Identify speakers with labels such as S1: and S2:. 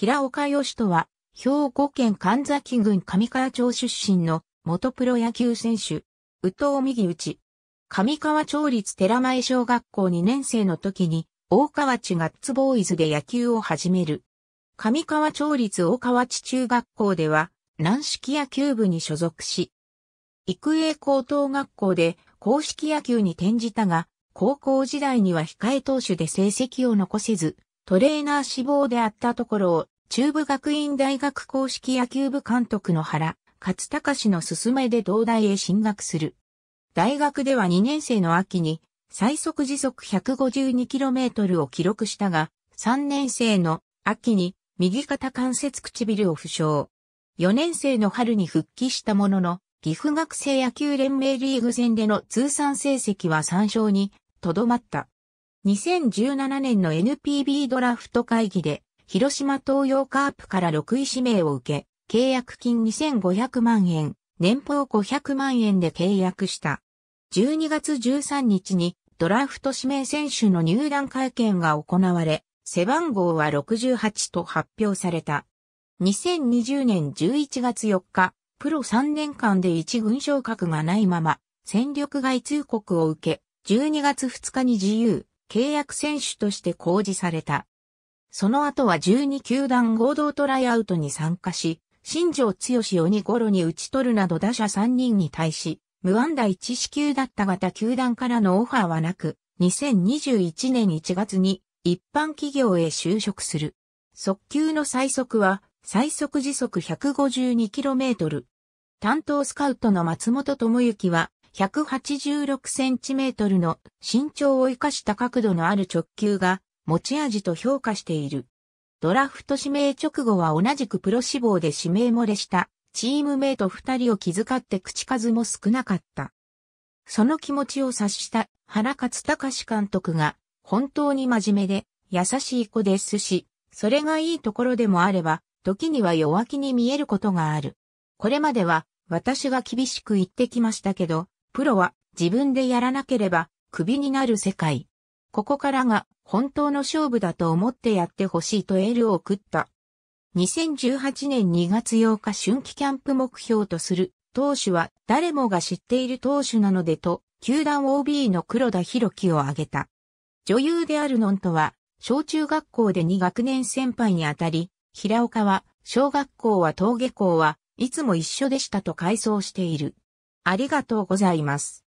S1: 平岡義人は、兵庫県神崎郡上川町出身の元プロ野球選手、宇藤右内。上川町立寺前小学校2年生の時に、大川内ガッツボーイズで野球を始める。上川町立大川内中学校では、軟式野球部に所属し、育英高等学校で公式野球に転じたが、高校時代には控え投手で成績を残せず、トレーナー志望であったところを、中部学院大学公式野球部監督の原、勝隆の勧めで同大へ進学する。大学では2年生の秋に、最速時速 152km を記録したが、3年生の秋に右肩関節唇を負傷。4年生の春に復帰したものの、岐阜学生野球連盟リーグ戦での通算成績は3勝にとどまった。2017年の NPB ドラフト会議で、広島東洋カープから6位指名を受け、契約金2500万円、年俸500万円で契約した。12月13日にドラフト指名選手の入団会見が行われ、背番号は68と発表された。2020年11月4日、プロ3年間で1軍昇格がないまま、戦力外通告を受け、12月2日に自由、契約選手として公示された。その後は12球団合同トライアウトに参加し、新庄剛志を2ゴロに打ち取るなど打者3人に対し、無安打1支球だったが球団からのオファーはなく、2021年1月に一般企業へ就職する。速球の最速は最速時速 152km。担当スカウトの松本智之は 186cm の身長を生かした角度のある直球が持ち味と評価している。ドラフト指名直後は同じくプロ志望で指名漏れしたチームメイト二人を気遣って口数も少なかった。その気持ちを察した原勝隆監督が本当に真面目で優しい子ですし、それがいいところでもあれば、時には弱気に見えることがある。これまでは私が厳しく言ってきましたけど、プロは自分でやらなければクビになる世界。ここからが本当の勝負だと思ってやってほしいとエールを送った。2018年2月8日春季キャンプ目標とする投手は誰もが知っている投手なのでと、球団 OB の黒田博樹を挙げた。女優であるノンとは、小中学校で2学年先輩にあたり、平岡は、小学校は登下校はいつも一緒でしたと回想している。ありがとうございます。